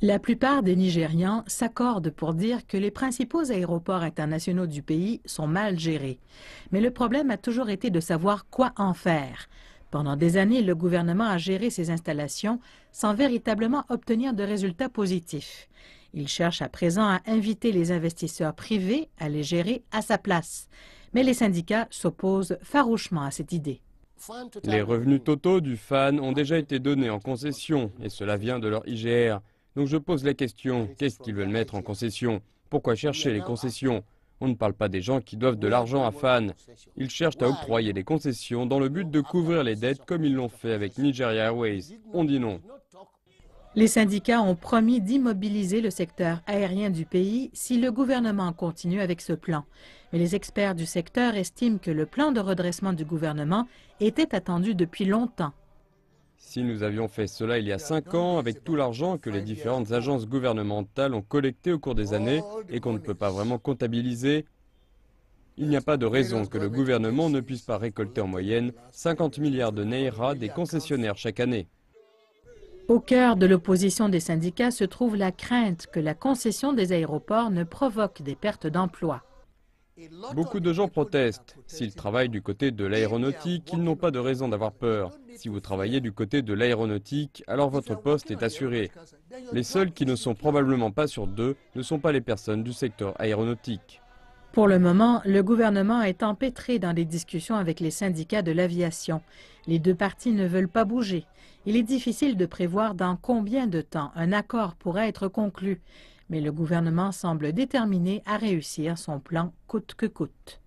La plupart des Nigérians s'accordent pour dire que les principaux aéroports internationaux du pays sont mal gérés. Mais le problème a toujours été de savoir quoi en faire. Pendant des années, le gouvernement a géré ces installations sans véritablement obtenir de résultats positifs. Il cherche à présent à inviter les investisseurs privés à les gérer à sa place. Mais les syndicats s'opposent farouchement à cette idée. Les revenus totaux du FAN ont déjà été donnés en concession, et cela vient de leur IGR. Donc je pose la question, qu'est-ce qu'ils veulent mettre en concession Pourquoi chercher les concessions On ne parle pas des gens qui doivent de l'argent à Fan. Ils cherchent à octroyer des concessions dans le but de couvrir les dettes comme ils l'ont fait avec Nigeria Airways. On dit non. Les syndicats ont promis d'immobiliser le secteur aérien du pays si le gouvernement continue avec ce plan. Mais les experts du secteur estiment que le plan de redressement du gouvernement était attendu depuis longtemps si nous avions fait cela il y a cinq ans avec tout l'argent que les différentes agences gouvernementales ont collecté au cours des années et qu'on ne peut pas vraiment comptabiliser, il n'y a pas de raison que le gouvernement ne puisse pas récolter en moyenne 50 milliards de naira des concessionnaires chaque année. Au cœur de l'opposition des syndicats se trouve la crainte que la concession des aéroports ne provoque des pertes d'emplois. Beaucoup de gens protestent. S'ils travaillent du côté de l'aéronautique, ils n'ont pas de raison d'avoir peur. Si vous travaillez du côté de l'aéronautique, alors votre poste est assuré. Les seuls qui ne sont probablement pas sur deux ne sont pas les personnes du secteur aéronautique. Pour le moment, le gouvernement est empêtré dans des discussions avec les syndicats de l'aviation. Les deux parties ne veulent pas bouger. Il est difficile de prévoir dans combien de temps un accord pourrait être conclu mais le gouvernement semble déterminé à réussir son plan coûte que coûte.